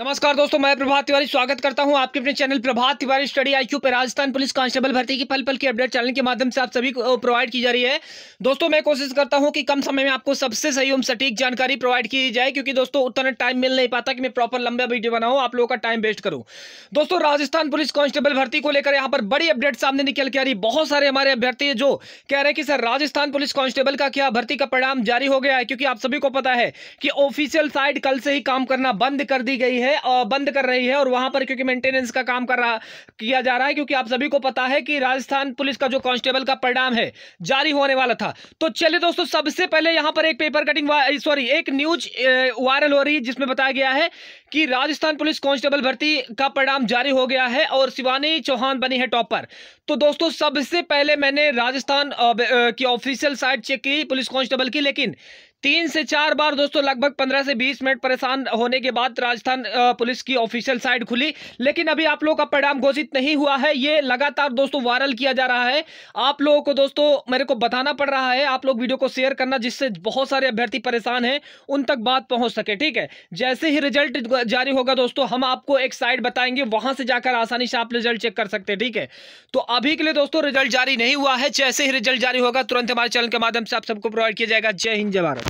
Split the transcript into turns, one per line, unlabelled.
नमस्कार दोस्तों मैं प्रभात तिवारी स्वागत करता हूं आपके अपने channel Prabhat Tiwari study IQ पर राजस्थान पुलिस कांस्टेबल भर्ती की पल पल की अपडेट चैनल के माध्यम से आप सभी को प्रोवाइड की जा रही है दोस्तों मैं कोशिश करता हूं कि कम समय में आपको सबसे सही एवं सटीक जानकारी प्रोवाइड की जाए क्योंकि दोस्तों उतना टाइम मिल नहीं पाता कि मैं प्रॉपर लंबा वीडियो बनाऊँ आप लोगों का टाइम वेस्ट करूँ दोस्तों राजस्थान पुलिस कांस्टेबल भर्ती को लेकर यहाँ पर बड़ी अपडेट सामने निकल के आ रही बहुत सारे हमारे अभ्यर्थी जो कह रहे हैं कि सर राजस्थान पुलिस कांस्टेबल का क्या भर्ती का परिणाम जारी हो गया है क्योंकि आप सभी को पता है कि ऑफिशियल साइट कल से ही काम करना बंद कर दी गई है है बंद कर रही है और वहां पर क्योंकि मेंटेनेंस का काम कर रहा किया जा रहा है क्योंकि आप सभी को पता है कि राजस्थान पुलिस का जो कांस्टेबल का परिणाम है जारी होने वाला था तो चलिए दोस्तों सबसे पहले यहां पर एक पेपर कटिंग सॉरी एक न्यूज वायरल हो रही है जिसमें बताया गया है कि राजस्थान पुलिस कांस्टेबल भर्ती का परिणाम जारी हो गया है और शिवानी चौहान बनी है टॉपर तो दोस्तों सबसे पहले मैंने राजस्थान की ऑफिशियल साइट चेक की पुलिस कांस्टेबल की लेकिन तीन से चार बार दोस्तों लगभग पंद्रह से बीस मिनट परेशान होने के बाद राजस्थान पुलिस की ऑफिशियल साइट खुली लेकिन अभी आप लोगों का परिणाम घोषित नहीं हुआ है ये लगातार दोस्तों वायरल किया जा रहा है आप लोगों को दोस्तों मेरे को बताना पड़ रहा है आप लोग वीडियो को शेयर करना जिससे बहुत सारे अभ्यर्थी परेशान हैं उन तक बात पहुंच सके ठीक है जैसे ही रिजल्ट जारी होगा दोस्तों हम आपको एक साइट बताएंगे वहां से जाकर आसानी से आप रिजल्ट चेक कर सकते हैं ठीक है तो अभी के लिए दोस्तों रिजल्ट जारी नहीं हुआ है जैसे ही रिजल्ट जारी होगा तुरंत हमारे चैनल के माध्यम से आप सबको प्रोवाइड किया जाएगा जय हिंद जय भारत